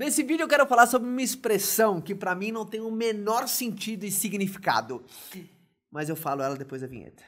Nesse vídeo eu quero falar sobre uma expressão que para mim não tem o menor sentido e significado, mas eu falo ela depois da vinheta.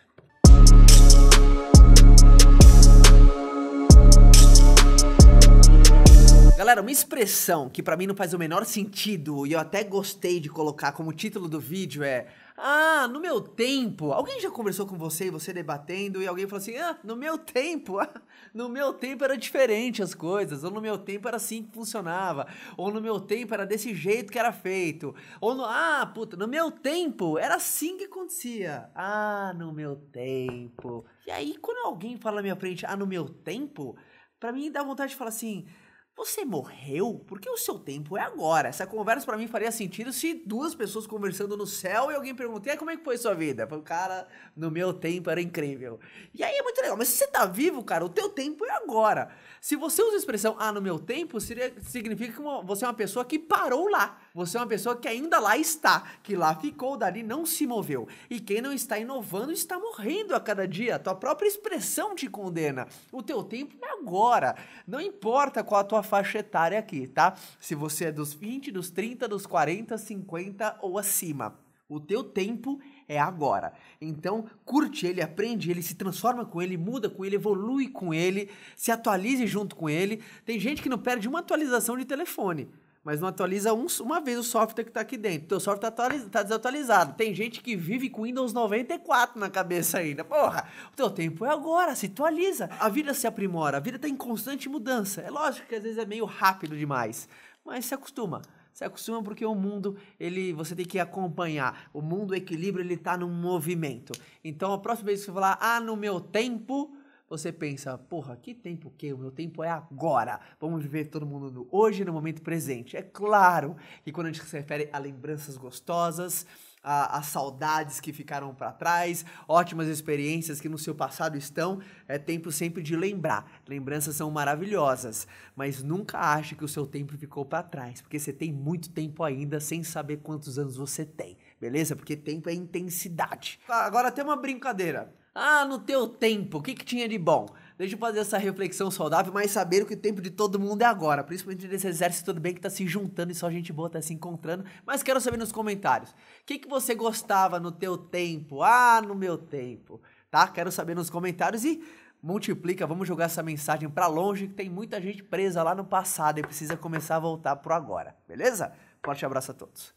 Galera, uma expressão que para mim não faz o menor sentido e eu até gostei de colocar como título do vídeo é ah, no meu tempo. Alguém já conversou com você e você debatendo e alguém falou assim: "Ah, no meu tempo, ah, no meu tempo era diferente as coisas, ou no meu tempo era assim que funcionava, ou no meu tempo era desse jeito que era feito, ou no ah, puta, no meu tempo era assim que acontecia. Ah, no meu tempo. E aí quando alguém fala na minha frente: "Ah, no meu tempo", para mim dá vontade de falar assim: você morreu? Porque o seu tempo é agora. Essa conversa para mim faria sentido se duas pessoas conversando no céu e alguém perguntar como é que foi sua vida? O cara, no meu tempo era incrível. E aí é muito legal, mas se você tá vivo, cara, o teu tempo é agora. Se você usa a expressão ah, no meu tempo, seria, significa que você é uma pessoa que parou lá. Você é uma pessoa que ainda lá está, que lá ficou, dali não se moveu. E quem não está inovando está morrendo a cada dia. A tua própria expressão te condena. O teu tempo é agora. Não importa qual a tua faixa etária aqui, tá? Se você é dos 20, dos 30, dos 40, 50 ou acima. O teu tempo é agora. Então, curte ele, aprende ele, se transforma com ele, muda com ele, evolui com ele, se atualize junto com ele. Tem gente que não perde uma atualização de telefone mas não atualiza um, uma vez o software que está aqui dentro. O teu software está tá desatualizado. Tem gente que vive com Windows 94 na cabeça ainda. Porra, o teu tempo é agora, se atualiza. A vida se aprimora, a vida está em constante mudança. É lógico que às vezes é meio rápido demais, mas se acostuma. Se acostuma porque o mundo, ele, você tem que acompanhar. O mundo, o equilíbrio, ele está no movimento. Então, a próxima vez que você falar, ah, no meu tempo, você pensa, porra, que tempo que? O meu tempo é agora. Vamos viver todo mundo no hoje, no momento presente. É claro que quando a gente se refere a lembranças gostosas, a, a saudades que ficaram para trás, ótimas experiências que no seu passado estão, é tempo sempre de lembrar. Lembranças são maravilhosas, mas nunca ache que o seu tempo ficou para trás, porque você tem muito tempo ainda sem saber quantos anos você tem. Beleza? Porque tempo é intensidade. Agora tem uma brincadeira. Ah, no teu tempo, o que, que tinha de bom? Deixa eu fazer essa reflexão saudável, mas saber que o tempo de todo mundo é agora. Principalmente desse exército tudo bem que tá se juntando e só gente boa tá se encontrando. Mas quero saber nos comentários. O que, que você gostava no teu tempo? Ah, no meu tempo. Tá? Quero saber nos comentários e multiplica, vamos jogar essa mensagem para longe que tem muita gente presa lá no passado e precisa começar a voltar pro agora. Beleza? Forte abraço a todos.